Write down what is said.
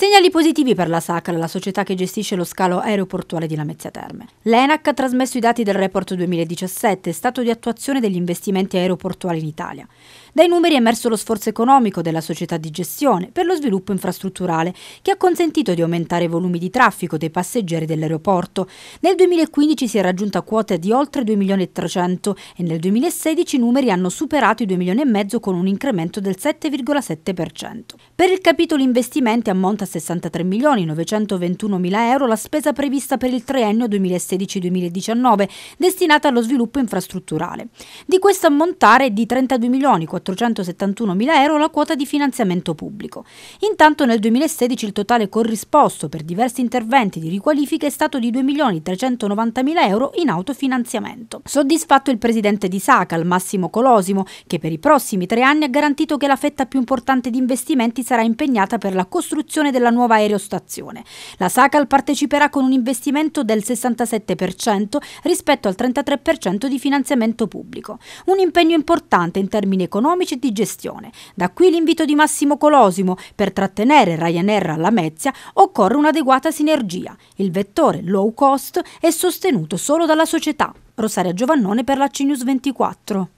Segnali positivi per la SACRA, la società che gestisce lo scalo aeroportuale di Lamezia Terme. L'ENAC ha trasmesso i dati del report 2017, stato di attuazione degli investimenti aeroportuali in Italia. Dai numeri è emerso lo sforzo economico della società di gestione per lo sviluppo infrastrutturale, che ha consentito di aumentare i volumi di traffico dei passeggeri dell'aeroporto. Nel 2015 si è raggiunta quota di oltre 2 milioni e 300 e nel 2016 i numeri hanno superato i 2 milioni e mezzo con un incremento del 7,7%. Per il capitolo investimenti ammonta 63 milioni 921 mila euro la spesa prevista per il triennio 2016-2019 destinata allo sviluppo infrastrutturale. Di questo ammontare di 32 milioni 471 mila euro la quota di finanziamento pubblico. Intanto nel 2016 il totale corrisposto per diversi interventi di riqualifica è stato di 2 milioni 390 mila euro in autofinanziamento. Soddisfatto il presidente di Sacal, Massimo Colosimo, che per i prossimi tre anni ha garantito che la fetta più importante di investimenti sarà impegnata per la costruzione del della nuova aerostazione. La SACAL parteciperà con un investimento del 67% rispetto al 33% di finanziamento pubblico. Un impegno importante in termini economici e di gestione. Da qui l'invito di Massimo Colosimo, per trattenere Ryanair alla Mezia occorre un'adeguata sinergia. Il vettore low cost è sostenuto solo dalla società. Rosaria Giovannone per la CNews 24.